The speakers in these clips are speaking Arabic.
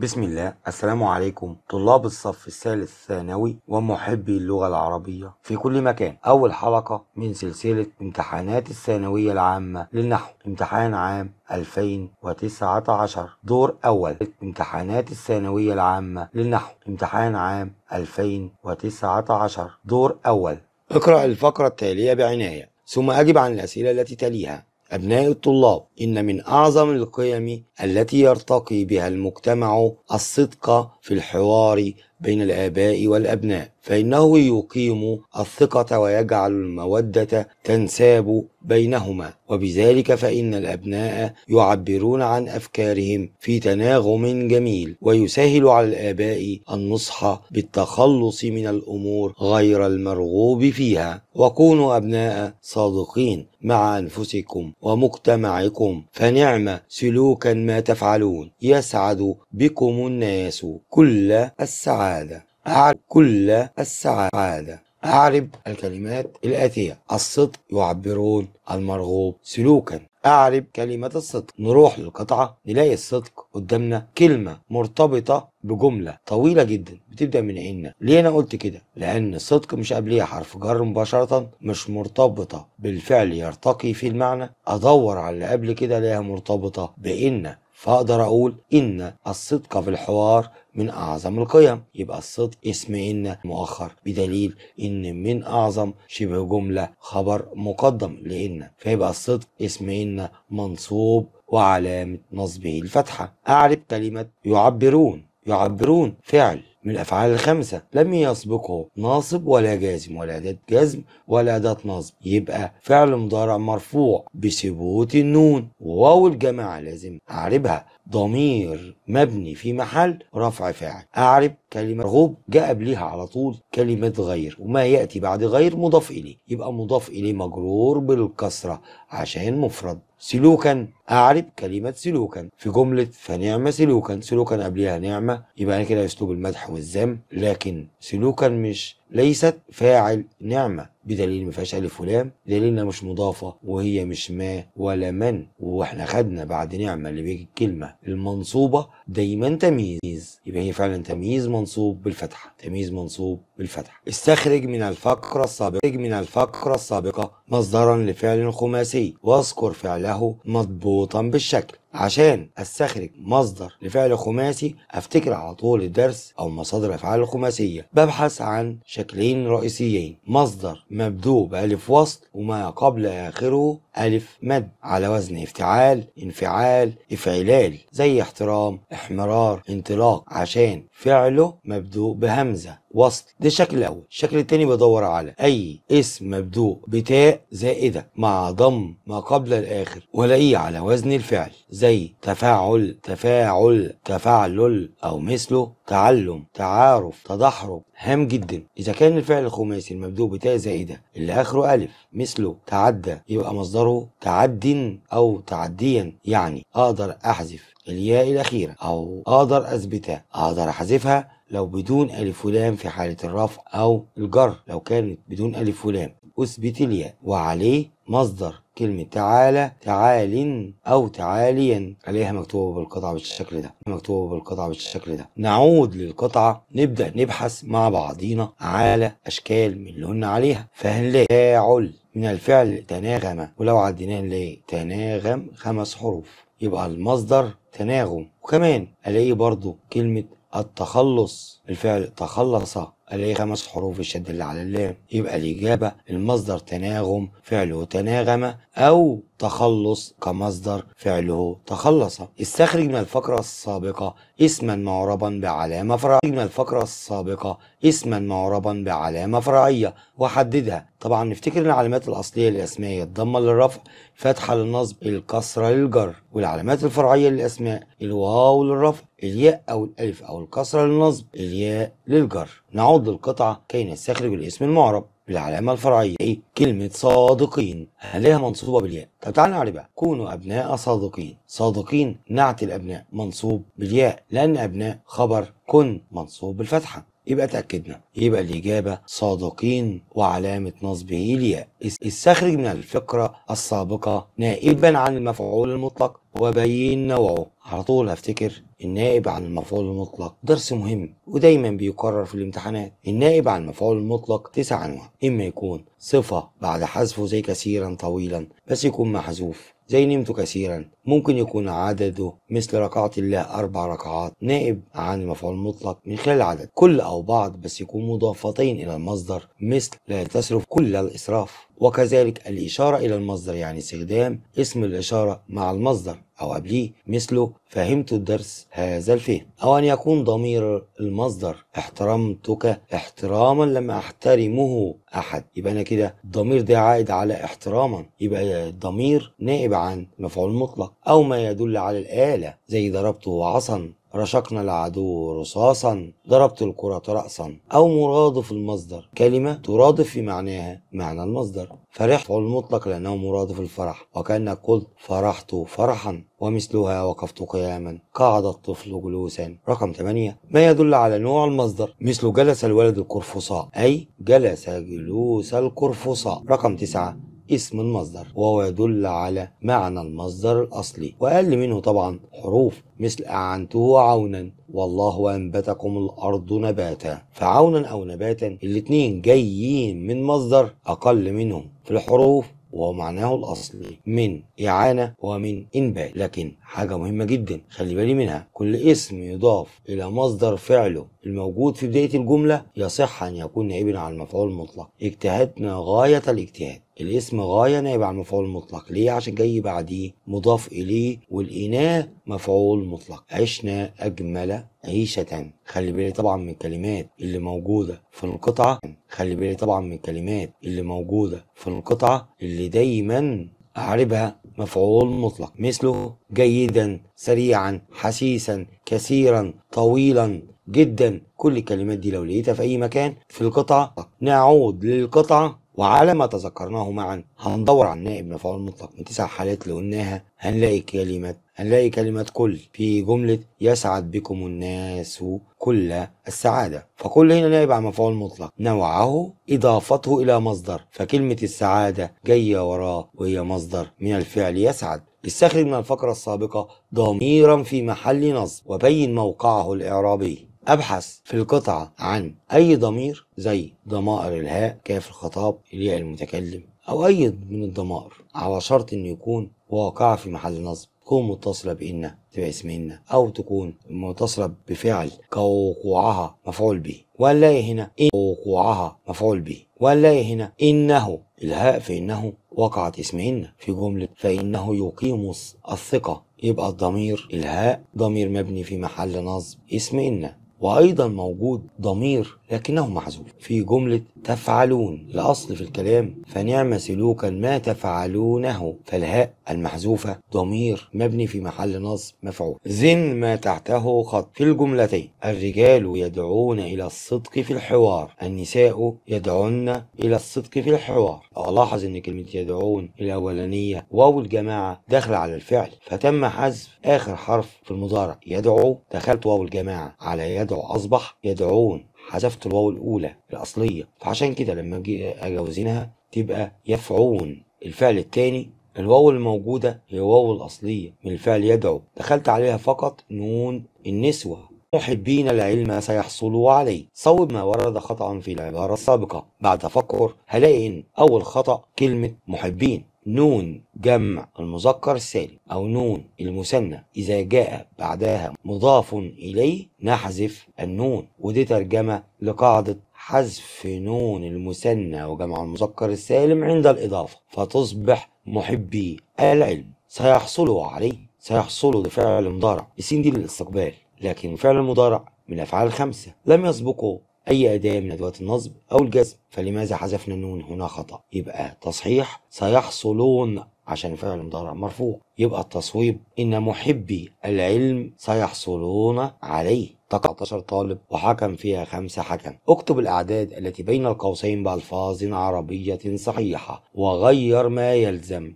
بسم الله السلام عليكم طلاب الصف الثالث ثانوي ومحبي اللغة العربية في كل مكان أول حلقة من سلسلة امتحانات الثانوية العامة للنحو امتحان عام 2019 دور أول امتحانات الثانوية العامة للنحو امتحان عام 2019 دور أول اقرأ الفقرة التالية بعناية ثم أجب عن الأسئلة التي تليها أبناء الطلاب إن من أعظم القيم التي يرتقي بها المجتمع الصدق في الحوار بين الآباء والأبناء فإنه يقيم الثقة ويجعل المودة تنساب بينهما وبذلك فإن الأبناء يعبرون عن أفكارهم في تناغم جميل ويسهل على الآباء النصح بالتخلص من الأمور غير المرغوب فيها وكونوا أبناء صادقين مع أنفسكم ومجتمعكم فنعم سلوكا ما تفعلون يسعد بكم الناس كل السعادة أعرب كل السعادة أعرب الكلمات الآتية الصدق يعبرون المرغوب سلوكا أعرب كلمة الصدق نروح للقطعة نلاقي الصدق قدامنا كلمة مرتبطة بجملة طويلة جدا بتبدأ من إن ليه أنا قلت كده؟ لأن الصدق مش قبليه حرف جر مباشرة مش مرتبطة بالفعل يرتقي في المعنى أدور على اللي قبل كده ليها مرتبطة بإن فأقدر أقول إن الصدق في الحوار من أعظم القيم يبقى الصدق اسم إن مؤخر بدليل إن من أعظم شبه جملة خبر مقدم لإن فيبقى الصدق اسم إن منصوب وعلامة نصبه الفتحة أعرب كلمة يعبرون يعبرون فعل من الأفعال الخمسة لم يسبقه ناصب ولا جازم ولا أداة جزم ولا أداة نصب يبقى فعل مضارع مرفوع بثبوت النون وواو الجماعة لازم أعربها ضمير مبني في محل رفع فاعل أعرب كلمة مرغوب جاء قبليها على طول كلمة غير وما يأتي بعد غير مضاف إليه يبقى مضاف إليه مجرور بالكسرة عشان مفرد سلوكا أعرب كلمة سلوكا في جملة فنعم سلوكا سلوكا قبلها نعمة يبقى كده أسلوب المدح والذم لكن سلوكا مش ليست فاعل نعمة بدليل ما فيهاش ألف ولام دليل إنها مش مضافة وهي مش ما ولا من وإحنا خدنا بعد نعمة اللي بيجي الكلمة المنصوبة دايما تمييز يبقى هي فعلا تمييز منصوب بالفتحة تمييز منصوب بالفتحة استخرج من الفقرة السابقة من الفقرة السابقة مصدرا لفعل خماسي واذكر فعله مضبوطا بالشكل عشان استخرج مصدر لفعل خماسي افتكر على طول الدرس او مصادر الافعال الخماسيه ببحث عن شكلين رئيسيين مصدر مبدوء بالف وسط وما قبل اخره الف مد على وزن افتعال انفعال افعلال زي احترام احمرار انطلاق عشان فعله مبدوء بهمزه وصل ده الشكل الاول الشكل الثاني بدور على اي اسم مبدوء بتاء زائده مع ضم ما قبل الاخر والاقيه على وزن الفعل زي تفاعل تفاعل تفعلل او مثله تعلم تعارف تدحرج هام جدا اذا كان الفعل الخماسي المبدوء بتاء زائده اللي اخره الف مثله تعدى يبقى مصدره تعد او تعديا يعني اقدر احذف الياء الاخيره او اقدر اثبتها اقدر احذفها لو بدون ألف ولام في حالة الرفع أو الجر لو كانت بدون ألف ولام أثبت الياء وعليه مصدر كلمة تعالى تعال أو تعاليا عليها مكتوبة بالقطعة بالشكل ده مكتوبة بالقطعة بالشكل ده نعود للقطعة نبدأ نبحث مع بعضينا على أشكال من اللي قلنا عليها فهنلاقي تفاعل من الفعل تناغم ولو عديناه نلاقي تناغم خمس حروف يبقى المصدر تناغم وكمان الاقي برضو كلمة التخلص الفعل تخلص اللي خمس حروف الشد اللي على اللام يبقى الإجابة المصدر تناغم فعله تناغم أو تخلص كمصدر فعله تخلص استخرج من الفقرة السابقة اسما معربا بعلامة فرعية من الفقرة السابقة اسما معربا بعلامة فرعية وحددها طبعا نفتكر العلامات الأصلية للأسماء هي الضمة للرفع فتحة للنصب الكسرة للجر والعلامات الفرعية للأسماء الواو للرفع الياء أو الألف أو الكسرة للنصب الياء للجر نعود للقطعة كي نستخرج الاسم المعرب بالعلامة الفرعية إيه؟ كلمة صادقين عليها منصوبة بالياء طب تعالى نعرف بقى كونوا أبناء صادقين صادقين نعت الأبناء منصوب بالياء لأن أبناء خبر كن منصوب بالفتحة يبقى تأكدنا يبقى الإجابة صادقين وعلامة نصبه الياء استخرج من الفقرة السابقة نائبا عن المفعول المطلق وبين نوعه على طول هفتكر النائب عن المفعول المطلق درس مهم ودايما بيكرر في الامتحانات النائب عن المفعول المطلق تسع انواع اما يكون صفة بعد حذفه زي كثيرا طويلا بس يكون محذوف زي نمت كثيرا ممكن يكون عدده مثل ركعات الله أربع ركعات نائب عن المفعول المطلق من خلال العدد كل أو بعض بس يكون مضافتين إلى المصدر مثل لا تصرف كل الإسراف وكذلك الإشارة إلى المصدر يعني استخدام اسم الإشارة مع المصدر أو قبليه مثله فهمت الدرس هذا الفهم أو أن يكون ضمير المصدر احترمتك احتراما لما أحترمه أحد يبقى أنا كده الضمير ده عائد على احتراما يبقى الضمير نائب عن مفعول مطلق أو ما يدل على الآلة زي ضربته عصا رشقنا العدو رصاصا ضربت الكرة رأسا أو مرادف المصدر كلمة ترادف في معناها معنى المصدر فرحت فعل المطلق لأنه مرادف الفرح وكأنك قلت فرحت فرحا ومثلها وقفت قياما قعد الطفل جلوسا رقم 8 ما يدل على نوع المصدر مثل جلس الولد القرفصاء أي جلس جلوس القرفصاء رقم 9 اسم المصدر وهو يدل على معنى المصدر الأصلي وأقل منه طبعا حروف مثل أعنته عونا والله أنبتكم الأرض نباتا فعونا أو نباتا الاتنين جايين من مصدر أقل منهم في الحروف وهو معناه الأصلي من إعانة ومن إنباء لكن حاجة مهمة جدا خلي بالي منها كل اسم يضاف إلى مصدر فعله الموجود في بداية الجملة يصح أن يكون نائبا عن المفعول المطلق اجتهدنا غاية الاجتهاد الاسم غاية نائب عن مفعول مطلق ليه عشان جاي بعديه مضاف إليه والإناء مفعول مطلق عشنا أجمل عيشة خلي بالي طبعا من الكلمات اللي موجودة في القطعة خلي بالي طبعا من الكلمات اللي موجودة في القطعة اللي دايما أعربها مفعول مطلق مثله جيدا سريعا حسيسا كثيرا طويلا جدا كل الكلمات دي لو لقيتها في أي مكان في القطعة نعود للقطعة وعلى ما تذكرناه معا هندور على النائب مفعول مطلق من تسع حالات اللي قلناها هنلاقي كلمة هنلاقي كلمة كل في جملة يسعد بكم الناس كل السعادة فكل هنا نائب عن مفعول مطلق نوعه إضافته إلى مصدر فكلمة السعادة جاية وراه وهي مصدر من الفعل يسعد استخرج من الفقرة السابقة ضميرا في محل نصب وبين موقعه الإعرابي أبحث في القطعة عن أي ضمير زي ضمائر الهاء كاف الخطاب الياء المتكلم أو أي من الضمائر على شرط إنه يكون واقعة في محل نصب تكون متصلة بإن تبقى اسم إن أو تكون متصلة بفعل كوقوعها مفعول به وهنلاقي هنا إن وقوعها مفعول به وهنلاقي هنا إنه الهاء في إنه وقعت اسم إن في جملة فإنه يقيم الثقة يبقى الضمير الهاء ضمير مبني في محل نصب اسم إن وأيضا موجود ضمير لكنه محذوف في جملة تفعلون الأصل في الكلام فنعم سلوكا ما تفعلونه فالهاء المحذوفة ضمير مبني في محل نصب مفعول زن ما تحته خط في الجملتين الرجال يدعون إلى الصدق في الحوار النساء يدعون إلى الصدق في الحوار ألاحظ أن كلمة يدعون الأولانية واو الجماعة داخل على الفعل فتم حذف آخر حرف في المضارع يدعو دخلت واو الجماعة على يد يدعو أصبح يدعون حذفت الواو الأولى الأصلية فعشان كده لما أجي أجوزينها تبقى يفعون الفعل الثاني الواو الموجودة هي واو الأصلية من الفعل يدعو دخلت عليها فقط نون النسوة محبين العلم سيحصلوا عليه صوب ما ورد خطأ في العبارة السابقة بعد تفكر هلاقي إن أول خطأ كلمة محبين نون جمع المذكر السالم أو نون المثنى إذا جاء بعدها مضاف إليه نحذف النون ودي ترجمة لقاعدة حذف نون المثنى وجمع المذكر السالم عند الإضافة فتصبح محبي العلم سيحصلوا عليه سيحصلوا لفعل مضارع السين دي للاستقبال لكن فعل المضارع من أفعال الخمسة لم يسبقه أي أداة من أدوات النصب أو الجزم فلماذا حذفنا النون هنا خطأ يبقى تصحيح سيحصلون عشان الفعل المضارع مرفوع يبقى التصويب إن محبي العلم سيحصلون عليه 19 طالب وحكم فيها خمسة حكم اكتب الأعداد التي بين القوسين بألفاظ عربية صحيحة وغير ما يلزم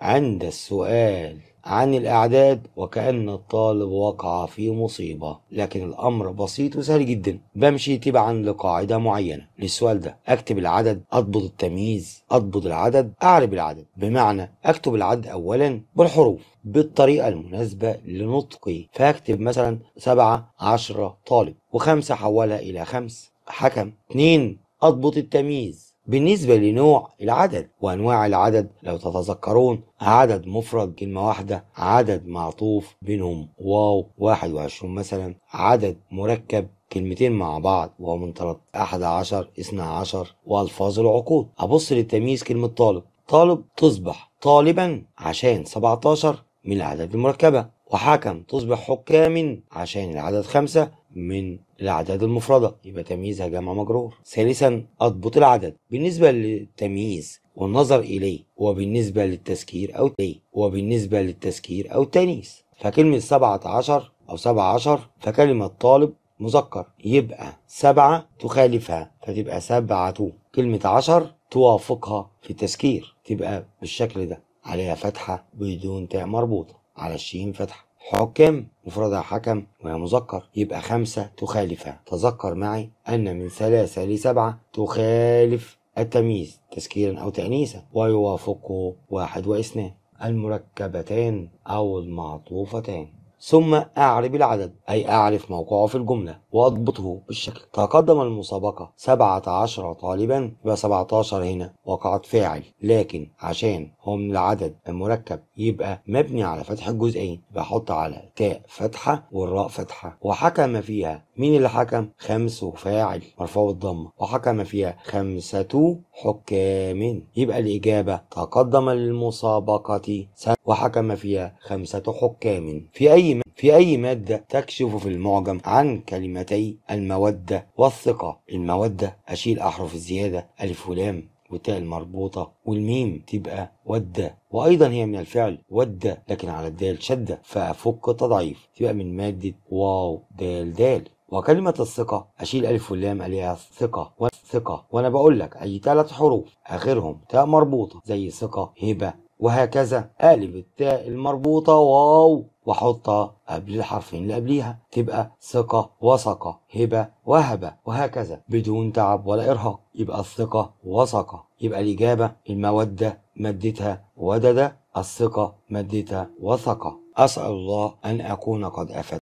عند السؤال عن الأعداد وكأن الطالب وقع في مصيبة لكن الأمر بسيط وسهل جدا بمشي تبعا لقاعدة معينة للسؤال ده أكتب العدد أضبط التمييز أضبط العدد أعرب العدد بمعنى أكتب العدد أولا بالحروف بالطريقة المناسبة لنطقي فأكتب مثلا سبعة عشرة طالب وخمسة حولها إلى خمس حكم اتنين أضبط التمييز بالنسبة لنوع العدد وأنواع العدد لو تتذكرون عدد مفرد كلمة واحدة عدد معطوف بينهم واو 21 مثلا عدد مركب كلمتين مع بعض وهو من 11 12 والفاظ العقود أبص للتمييز كلمة طالب طالب تصبح طالبا عشان 17 من العدد المركبة وحكم تصبح حكاما عشان العدد خمسة من الأعداد المفردة يبقى تمييزها جمع مجرور ثالثا أضبط العدد بالنسبة للتمييز والنظر إليه وبالنسبة للتذكير أو تي وبالنسبة للتذكير أو التانيث فكلمة سبعة عشر أو سبعة عشر فكلمة طالب مذكر يبقى سبعة تخالفها فتبقى سبعة تو. كلمة عشر توافقها في التذكير تبقى بالشكل ده عليها فتحة بدون تاء مربوطة على الشين فتحة حكام مفردها حكم وهي مذكر يبقى خمسة تخالفها تذكر معي أن من ثلاثة لسبعة تخالف التمييز تذكيرا أو تأنيسا ويوافقه واحد واثنان المركبتان أو المعطوفتان ثم أعرب العدد أي أعرف موقعه في الجملة وأضبطه بالشكل تقدم المسابقة 17 طالبا يبقى 17 هنا وقعت فاعل لكن عشان هم العدد المركب يبقى مبني على فتح الجزئين بحط على تاء فتحة والراء فتحة وحكم فيها مين اللي حكم خمس فاعل مرفوع الضمة وحكم فيها خمسة حكام يبقى الإجابة تقدم المسابقة وحكم فيها خمسة حكام في أي في أي مادة تكشف في المعجم عن كلمتي المودة والثقة المودة أشيل أحرف الزيادة ألف ولام والتاء المربوطة والميم تبقى ودة وأيضا هي من الفعل ودة لكن على الدال شدة فأفك التضعيف تبقى من مادة واو دال دال وكلمة الثقة أشيل ألف واللام عليها ثقة والثقة وأنا بقول لك أي ثلاث حروف آخرهم تاء مربوطة زي ثقة هبة وهكذا قالب التاء المربوطة واو واحطها قبل الحرفين اللي قبليها تبقى ثقة وثقة هبة وهبة وهكذا بدون تعب ولا إرهاق يبقى الثقة وثقة يبقى الإجابة المودة مادتها وددة الثقة مادتها وثقة أسأل الله أن أكون قد أفدت